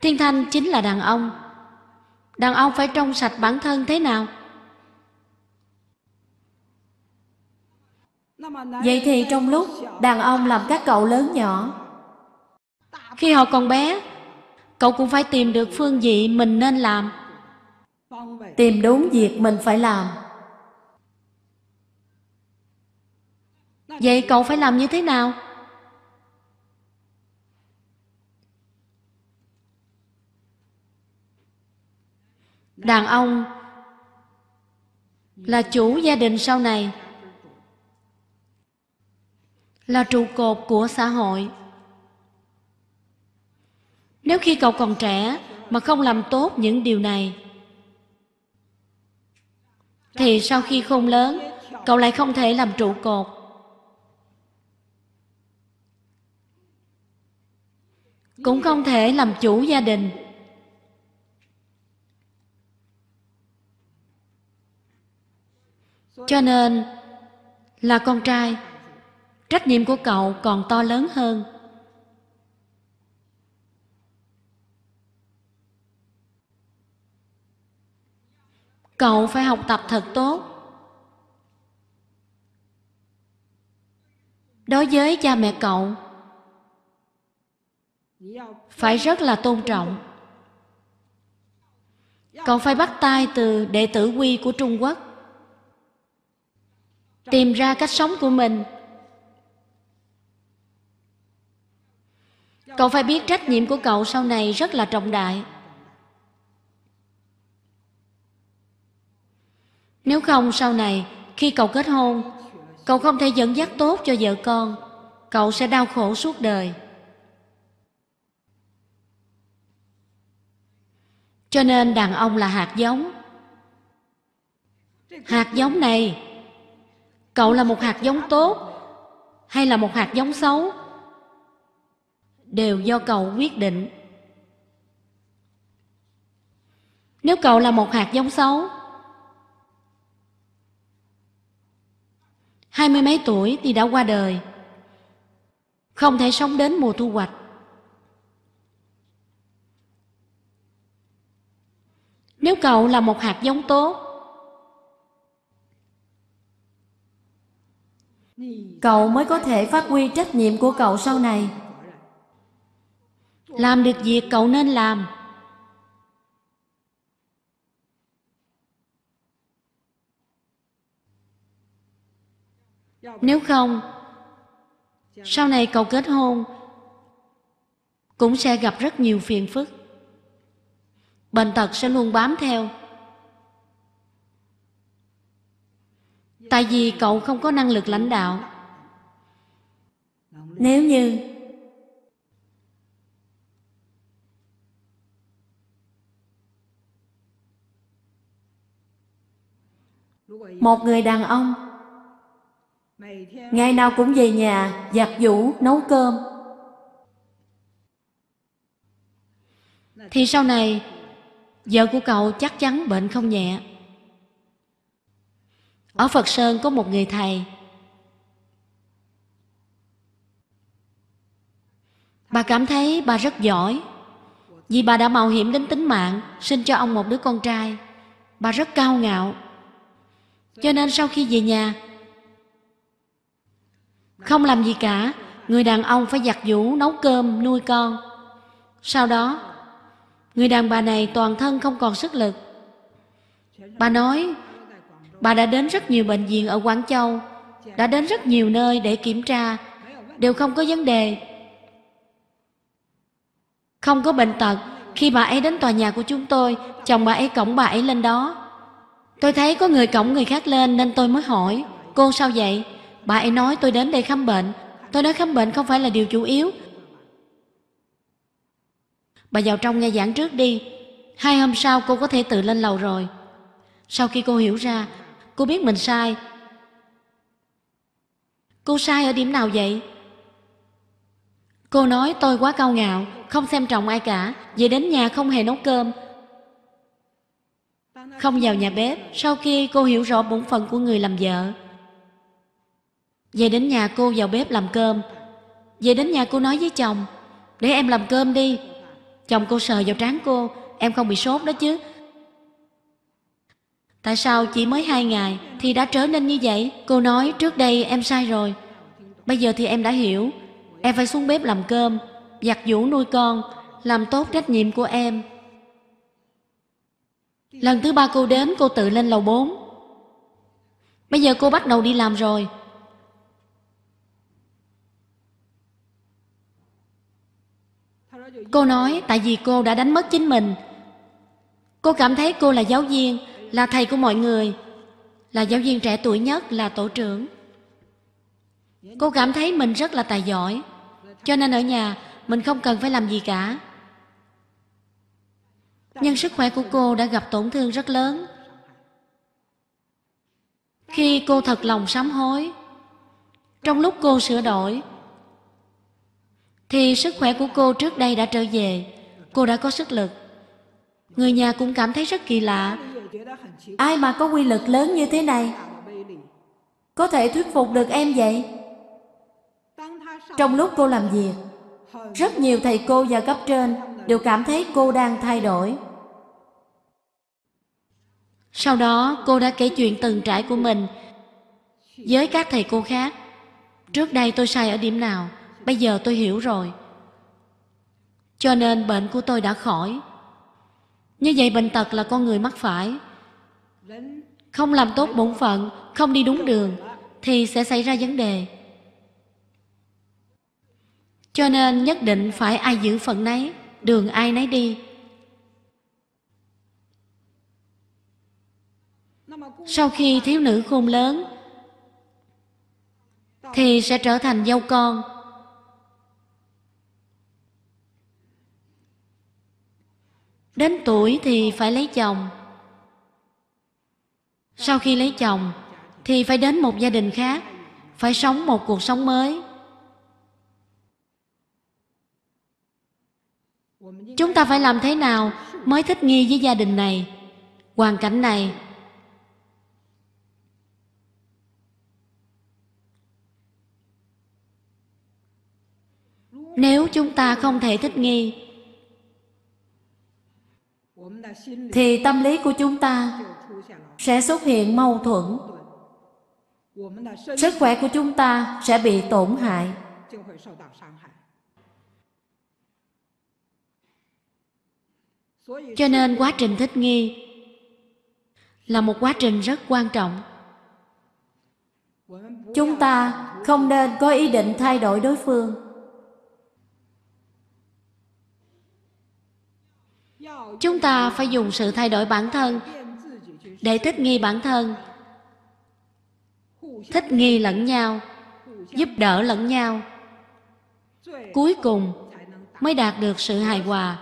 thiên thanh chính là đàn ông đàn ông phải trong sạch bản thân thế nào Vậy thì trong lúc đàn ông làm các cậu lớn nhỏ Khi họ còn bé Cậu cũng phải tìm được phương vị mình nên làm Tìm đúng việc mình phải làm Vậy cậu phải làm như thế nào? Đàn ông là chủ gia đình sau này là trụ cột của xã hội nếu khi cậu còn trẻ mà không làm tốt những điều này thì sau khi khôn lớn cậu lại không thể làm trụ cột cũng không thể làm chủ gia đình cho nên là con trai trách nhiệm của cậu còn to lớn hơn cậu phải học tập thật tốt đối với cha mẹ cậu phải rất là tôn trọng cậu phải bắt tay từ đệ tử quy của trung quốc tìm ra cách sống của mình cậu phải biết trách nhiệm của cậu sau này rất là trọng đại nếu không sau này khi cậu kết hôn cậu không thể dẫn dắt tốt cho vợ con cậu sẽ đau khổ suốt đời cho nên đàn ông là hạt giống hạt giống này cậu là một hạt giống tốt hay là một hạt giống xấu đều do cậu quyết định nếu cậu là một hạt giống xấu hai mươi mấy tuổi thì đã qua đời không thể sống đến mùa thu hoạch nếu cậu là một hạt giống tốt cậu mới có thể phát huy trách nhiệm của cậu sau này làm được việc cậu nên làm nếu không sau này cậu kết hôn cũng sẽ gặp rất nhiều phiền phức bệnh tật sẽ luôn bám theo tại vì cậu không có năng lực lãnh đạo nếu như Một người đàn ông Ngày nào cũng về nhà, giặt giũ, nấu cơm Thì sau này Vợ của cậu chắc chắn bệnh không nhẹ Ở Phật Sơn có một người thầy Bà cảm thấy bà rất giỏi Vì bà đã mạo hiểm đến tính mạng Sinh cho ông một đứa con trai Bà rất cao ngạo cho nên sau khi về nhà không làm gì cả người đàn ông phải giặt giũ nấu cơm nuôi con sau đó người đàn bà này toàn thân không còn sức lực bà nói bà đã đến rất nhiều bệnh viện ở quảng châu đã đến rất nhiều nơi để kiểm tra đều không có vấn đề không có bệnh tật khi bà ấy đến tòa nhà của chúng tôi chồng bà ấy cổng bà ấy lên đó Tôi thấy có người cổng người khác lên nên tôi mới hỏi, cô sao vậy? Bà ấy nói tôi đến đây khám bệnh. Tôi nói khám bệnh không phải là điều chủ yếu. Bà vào trong nghe giảng trước đi. Hai hôm sau cô có thể tự lên lầu rồi. Sau khi cô hiểu ra, cô biết mình sai. Cô sai ở điểm nào vậy? Cô nói tôi quá cao ngạo, không xem trọng ai cả, về đến nhà không hề nấu cơm, không vào nhà bếp sau khi cô hiểu rõ bổn phận của người làm vợ về đến nhà cô vào bếp làm cơm về đến nhà cô nói với chồng để em làm cơm đi chồng cô sờ vào trán cô em không bị sốt đó chứ tại sao chỉ mới hai ngày thì đã trở nên như vậy cô nói trước đây em sai rồi bây giờ thì em đã hiểu em phải xuống bếp làm cơm giặt giũ nuôi con làm tốt trách nhiệm của em Lần thứ ba cô đến cô tự lên lầu 4 Bây giờ cô bắt đầu đi làm rồi Cô nói tại vì cô đã đánh mất chính mình Cô cảm thấy cô là giáo viên Là thầy của mọi người Là giáo viên trẻ tuổi nhất Là tổ trưởng Cô cảm thấy mình rất là tài giỏi Cho nên ở nhà Mình không cần phải làm gì cả nhưng sức khỏe của cô đã gặp tổn thương rất lớn khi cô thật lòng sám hối trong lúc cô sửa đổi thì sức khỏe của cô trước đây đã trở về cô đã có sức lực người nhà cũng cảm thấy rất kỳ lạ ai mà có quy lực lớn như thế này có thể thuyết phục được em vậy trong lúc cô làm việc rất nhiều thầy cô và cấp trên đều cảm thấy cô đang thay đổi. Sau đó cô đã kể chuyện từng trải của mình với các thầy cô khác. Trước đây tôi sai ở điểm nào, bây giờ tôi hiểu rồi. Cho nên bệnh của tôi đã khỏi. Như vậy bệnh tật là con người mắc phải. Không làm tốt bổn phận, không đi đúng đường thì sẽ xảy ra vấn đề. Cho nên nhất định phải ai giữ phận nấy đường ai nấy đi sau khi thiếu nữ khôn lớn thì sẽ trở thành dâu con đến tuổi thì phải lấy chồng sau khi lấy chồng thì phải đến một gia đình khác phải sống một cuộc sống mới chúng ta phải làm thế nào mới thích nghi với gia đình này hoàn cảnh này nếu chúng ta không thể thích nghi thì tâm lý của chúng ta sẽ xuất hiện mâu thuẫn sức khỏe của chúng ta sẽ bị tổn hại cho nên quá trình thích nghi là một quá trình rất quan trọng chúng ta không nên có ý định thay đổi đối phương chúng ta phải dùng sự thay đổi bản thân để thích nghi bản thân thích nghi lẫn nhau giúp đỡ lẫn nhau cuối cùng mới đạt được sự hài hòa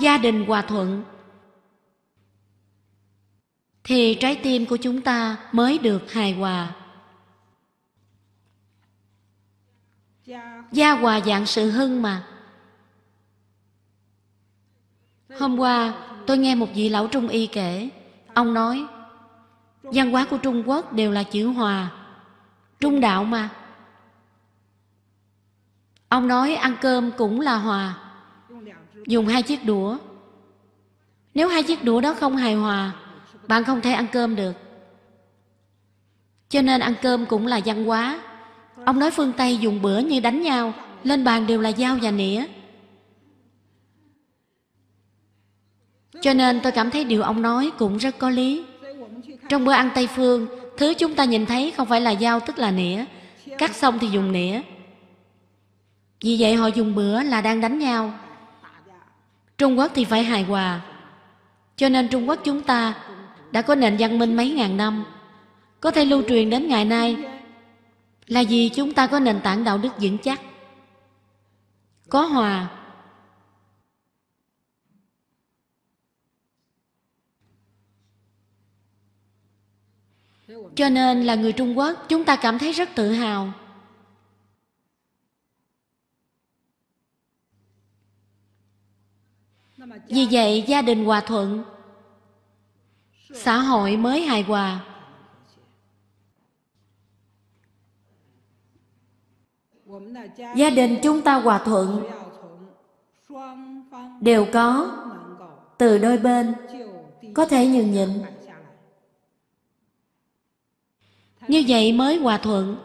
gia đình hòa thuận thì trái tim của chúng ta mới được hài hòa gia hòa dạng sự hưng mà hôm qua tôi nghe một vị lão trung y kể ông nói văn hóa của trung quốc đều là chữ hòa trung đạo mà ông nói ăn cơm cũng là hòa dùng hai chiếc đũa nếu hai chiếc đũa đó không hài hòa bạn không thể ăn cơm được cho nên ăn cơm cũng là văn hóa ông nói phương tây dùng bữa như đánh nhau lên bàn đều là dao và nĩa cho nên tôi cảm thấy điều ông nói cũng rất có lý trong bữa ăn tây phương thứ chúng ta nhìn thấy không phải là dao tức là nĩa cắt xong thì dùng nĩa vì vậy họ dùng bữa là đang đánh nhau Trung Quốc thì phải hài hòa Cho nên Trung Quốc chúng ta đã có nền văn minh mấy ngàn năm Có thể lưu truyền đến ngày nay Là vì chúng ta có nền tảng đạo đức vững chắc Có hòa Cho nên là người Trung Quốc chúng ta cảm thấy rất tự hào Vì vậy gia đình hòa thuận Xã hội mới hài hòa Gia đình chúng ta hòa thuận Đều có Từ đôi bên Có thể nhường nhịn Như vậy mới hòa thuận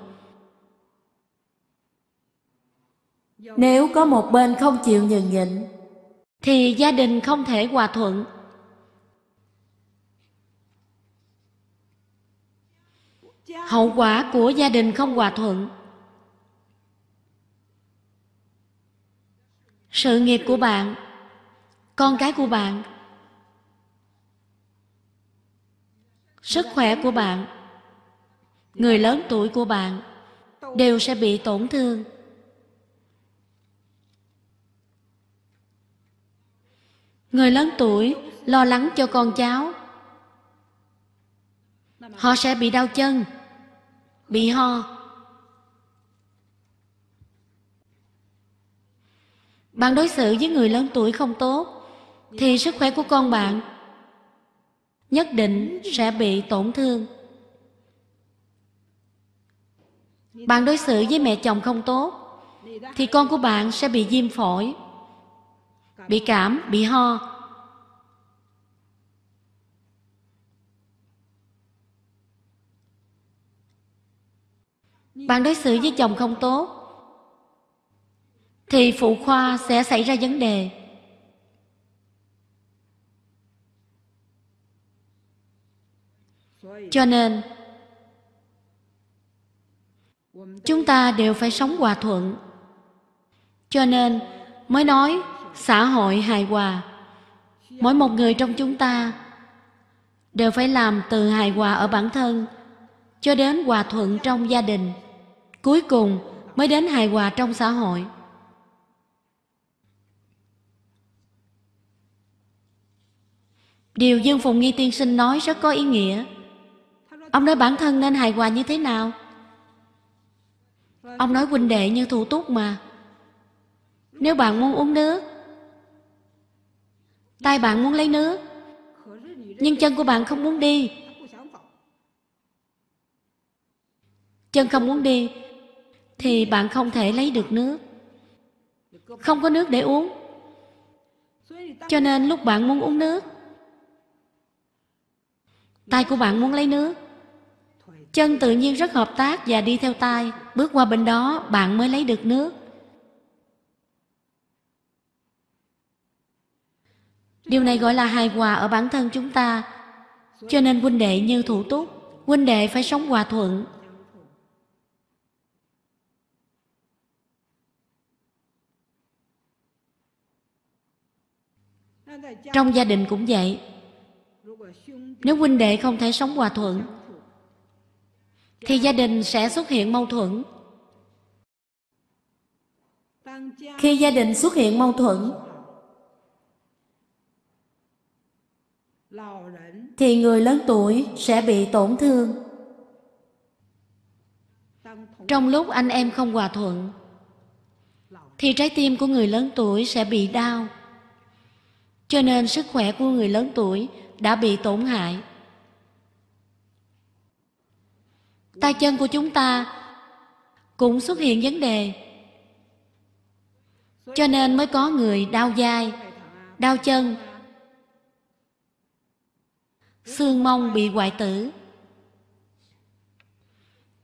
Nếu có một bên không chịu nhường nhịn thì gia đình không thể hòa thuận hậu quả của gia đình không hòa thuận sự nghiệp của bạn con cái của bạn sức khỏe của bạn người lớn tuổi của bạn đều sẽ bị tổn thương Người lớn tuổi lo lắng cho con cháu Họ sẽ bị đau chân Bị ho Bạn đối xử với người lớn tuổi không tốt Thì sức khỏe của con bạn Nhất định sẽ bị tổn thương Bạn đối xử với mẹ chồng không tốt Thì con của bạn sẽ bị viêm phổi bị cảm, bị ho. Bạn đối xử với chồng không tốt thì phụ khoa sẽ xảy ra vấn đề. Cho nên chúng ta đều phải sống hòa thuận. Cho nên mới nói xã hội hài hòa mỗi một người trong chúng ta đều phải làm từ hài hòa ở bản thân cho đến hòa thuận trong gia đình cuối cùng mới đến hài hòa trong xã hội điều dương phùng nghi tiên sinh nói rất có ý nghĩa ông nói bản thân nên hài hòa như thế nào ông nói huynh đệ như thủ túc mà nếu bạn muốn uống nước tay bạn muốn lấy nước nhưng chân của bạn không muốn đi chân không muốn đi thì bạn không thể lấy được nước không có nước để uống cho nên lúc bạn muốn uống nước tay của bạn muốn lấy nước chân tự nhiên rất hợp tác và đi theo tay bước qua bên đó bạn mới lấy được nước Điều này gọi là hài hòa ở bản thân chúng ta. Cho nên huynh đệ như thủ túc, huynh đệ phải sống hòa thuận. Trong gia đình cũng vậy. Nếu huynh đệ không thể sống hòa thuận, thì gia đình sẽ xuất hiện mâu thuẫn. Khi gia đình xuất hiện mâu thuẫn, thì người lớn tuổi sẽ bị tổn thương trong lúc anh em không hòa thuận thì trái tim của người lớn tuổi sẽ bị đau cho nên sức khỏe của người lớn tuổi đã bị tổn hại tay chân của chúng ta cũng xuất hiện vấn đề cho nên mới có người đau dai đau chân xương mông bị hoại tử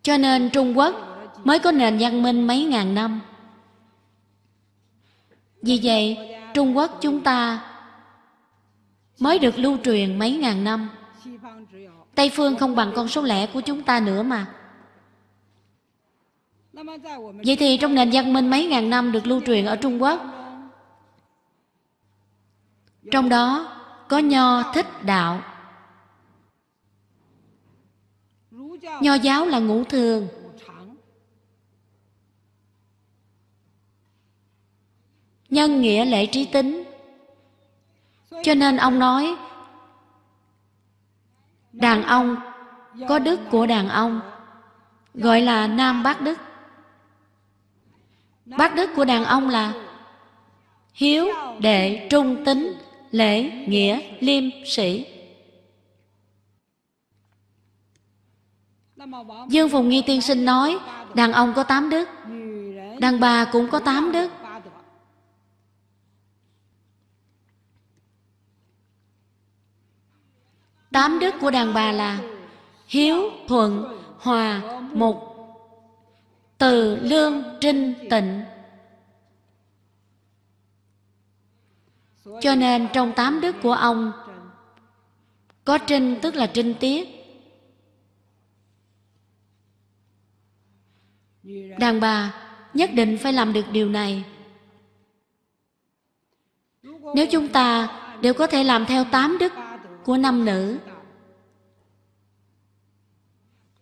cho nên trung quốc mới có nền văn minh mấy ngàn năm vì vậy trung quốc chúng ta mới được lưu truyền mấy ngàn năm tây phương không bằng con số lẻ của chúng ta nữa mà vậy thì trong nền văn minh mấy ngàn năm được lưu truyền ở trung quốc trong đó có nho thích đạo Nho giáo là ngũ thường Nhân nghĩa lễ trí tính Cho nên ông nói Đàn ông Có đức của đàn ông Gọi là Nam Bác Đức Bác Đức của đàn ông là Hiếu, đệ, trung tính, lễ, nghĩa, liêm, sĩ Dương Phùng Nghi Tiên Sinh nói Đàn ông có tám đức Đàn bà cũng có tám đức Tám đức của đàn bà là Hiếu, thuận, hòa, mục Từ, lương, trinh, tịnh Cho nên trong tám đức của ông Có trinh tức là trinh tiết Đàn bà nhất định phải làm được điều này. Nếu chúng ta đều có thể làm theo tám đức của năm nữ,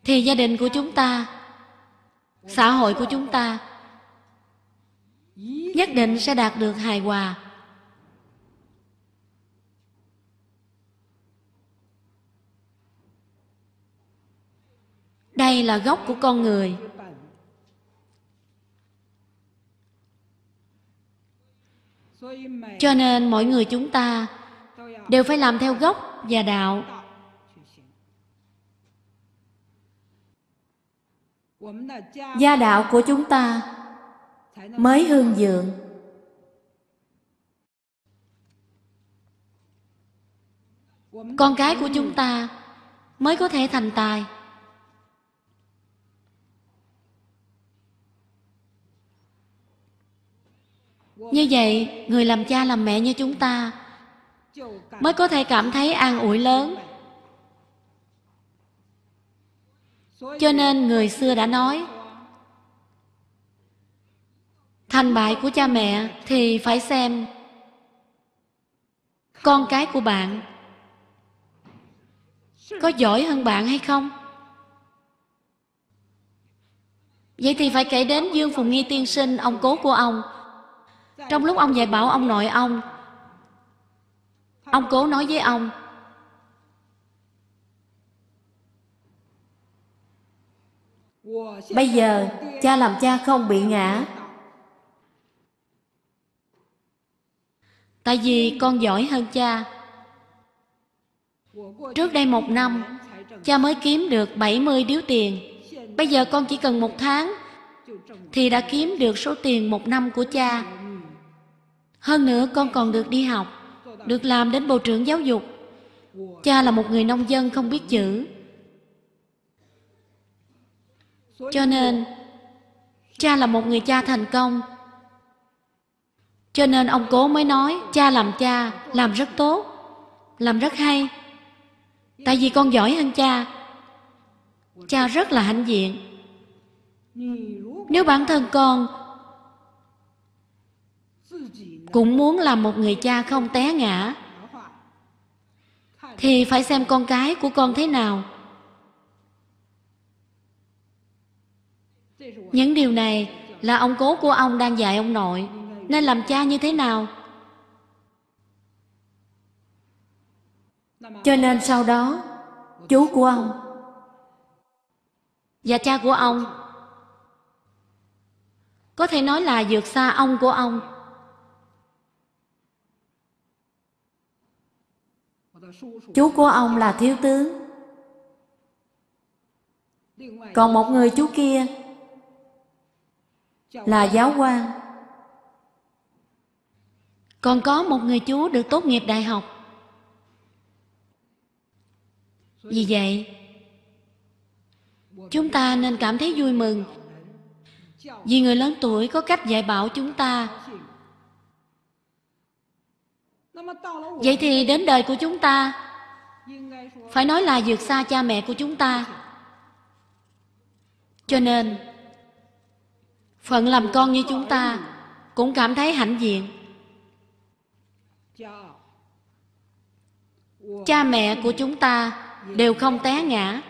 thì gia đình của chúng ta, xã hội của chúng ta nhất định sẽ đạt được hài hòa. Đây là gốc của con người. Cho nên mỗi người chúng ta đều phải làm theo gốc và đạo. Gia đạo của chúng ta mới hương dượng. Con cái của chúng ta mới có thể thành tài. Như vậy, người làm cha làm mẹ như chúng ta mới có thể cảm thấy an ủi lớn. Cho nên người xưa đã nói Thành bại của cha mẹ thì phải xem con cái của bạn có giỏi hơn bạn hay không vậy thì phải kể đến dương phùng nghi tiên sinh ông cố của ông trong lúc ông dạy bảo ông nội ông Ông cố nói với ông Bây giờ cha làm cha không bị ngã Tại vì con giỏi hơn cha Trước đây một năm Cha mới kiếm được 70 điếu tiền Bây giờ con chỉ cần một tháng Thì đã kiếm được số tiền một năm của cha hơn nữa con còn được đi học, được làm đến Bộ trưởng Giáo dục. Cha là một người nông dân không biết chữ. Cho nên, cha là một người cha thành công. Cho nên ông cố mới nói, cha làm cha, làm rất tốt, làm rất hay. Tại vì con giỏi hơn cha. Cha rất là hãnh diện. Nếu bản thân con cũng muốn làm một người cha không té ngã thì phải xem con cái của con thế nào những điều này là ông cố của ông đang dạy ông nội nên làm cha như thế nào cho nên sau đó chú của ông và cha của ông có thể nói là vượt xa ông của ông Chú của ông là thiếu tướng Còn một người chú kia Là giáo quan Còn có một người chú được tốt nghiệp đại học Vì vậy Chúng ta nên cảm thấy vui mừng Vì người lớn tuổi có cách dạy bảo chúng ta vậy thì đến đời của chúng ta phải nói là vượt xa cha mẹ của chúng ta cho nên phận làm con như chúng ta cũng cảm thấy hãnh diện cha mẹ của chúng ta đều không té ngã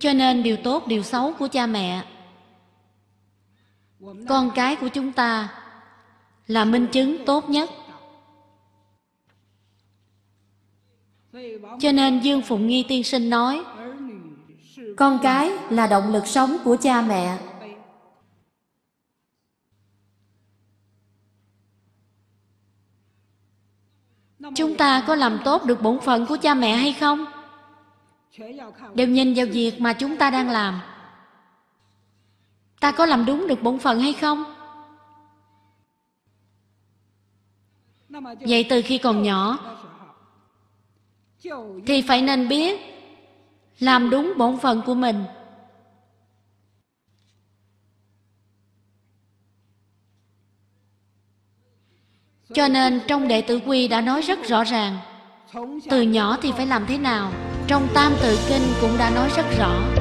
cho nên điều tốt điều xấu của cha mẹ con cái của chúng ta là minh chứng tốt nhất cho nên dương phụng nghi tiên sinh nói con cái là động lực sống của cha mẹ chúng ta có làm tốt được bổn phận của cha mẹ hay không đều nhìn vào việc mà chúng ta đang làm ta có làm đúng được bổn phận hay không vậy từ khi còn nhỏ thì phải nên biết làm đúng bổn phận của mình cho nên trong đệ tử quy đã nói rất rõ ràng từ nhỏ thì phải làm thế nào trong tam tự kinh cũng đã nói rất rõ